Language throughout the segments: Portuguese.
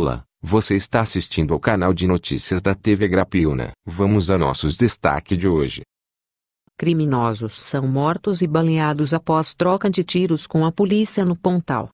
Olá, você está assistindo ao canal de notícias da TV Grapiona. Vamos a nossos destaques de hoje. Criminosos são mortos e baleados após troca de tiros com a polícia no Pontal.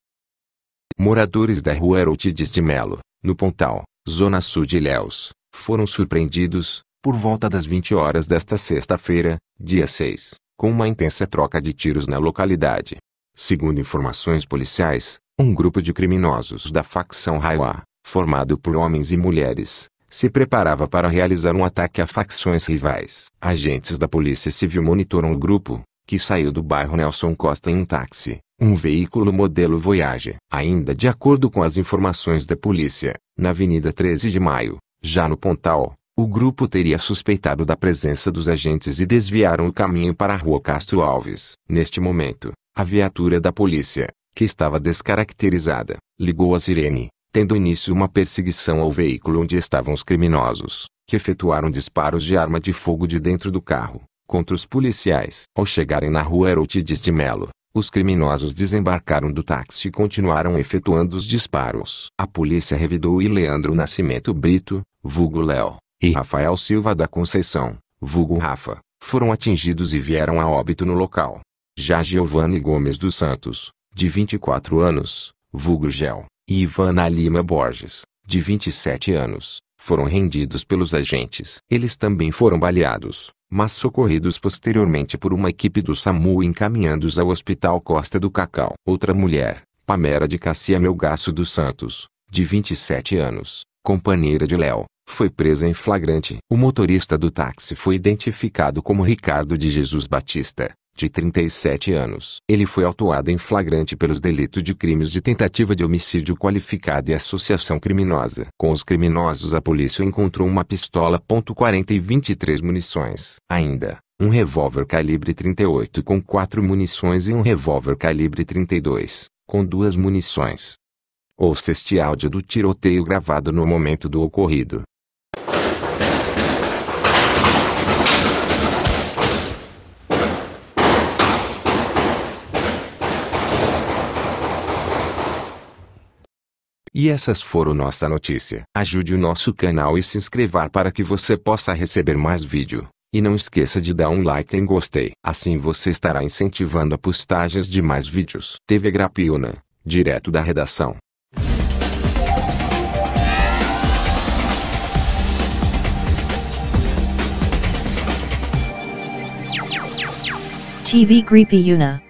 Moradores da rua Erotides de Melo, no Pontal, zona sul de Ilhéus, foram surpreendidos, por volta das 20 horas desta sexta-feira, dia 6, com uma intensa troca de tiros na localidade. Segundo informações policiais, um grupo de criminosos da facção Raiwa, formado por homens e mulheres, se preparava para realizar um ataque a facções rivais. Agentes da Polícia Civil monitoram o grupo, que saiu do bairro Nelson Costa em um táxi, um veículo modelo Voyage. Ainda de acordo com as informações da polícia, na Avenida 13 de Maio, já no Pontal, o grupo teria suspeitado da presença dos agentes e desviaram o caminho para a Rua Castro Alves. Neste momento, a viatura da polícia, que estava descaracterizada, ligou a sirene tendo início uma perseguição ao veículo onde estavam os criminosos, que efetuaram disparos de arma de fogo de dentro do carro, contra os policiais. Ao chegarem na rua Erotides de Melo, os criminosos desembarcaram do táxi e continuaram efetuando os disparos. A polícia revidou e Leandro Nascimento Brito, vulgo Léo, e Rafael Silva da Conceição, vulgo Rafa, foram atingidos e vieram a óbito no local. Já Giovanni Gomes dos Santos, de 24 anos, vulgo Gel, e Ivana Lima Borges, de 27 anos, foram rendidos pelos agentes. Eles também foram baleados, mas socorridos posteriormente por uma equipe do SAMU encaminhados ao Hospital Costa do Cacau. Outra mulher, Pamela de Cassia Melgaço dos Santos, de 27 anos, companheira de Léo, foi presa em flagrante. O motorista do táxi foi identificado como Ricardo de Jesus Batista, de 37 anos. Ele foi autuado em flagrante pelos delitos de crimes de tentativa de homicídio qualificado e associação criminosa. Com os criminosos, a polícia encontrou uma pistola .40 e 23 munições. Ainda, um revólver calibre 38 com 4 munições e um revólver calibre 32 com duas munições. Ouça este áudio do tiroteio gravado no momento do ocorrido. E essas foram nossa notícia. Ajude o nosso canal e se inscrever para que você possa receber mais vídeo. E não esqueça de dar um like em gostei. Assim você estará incentivando a postagens de mais vídeos. TV Grapiona, direto da redação. TV Grapiona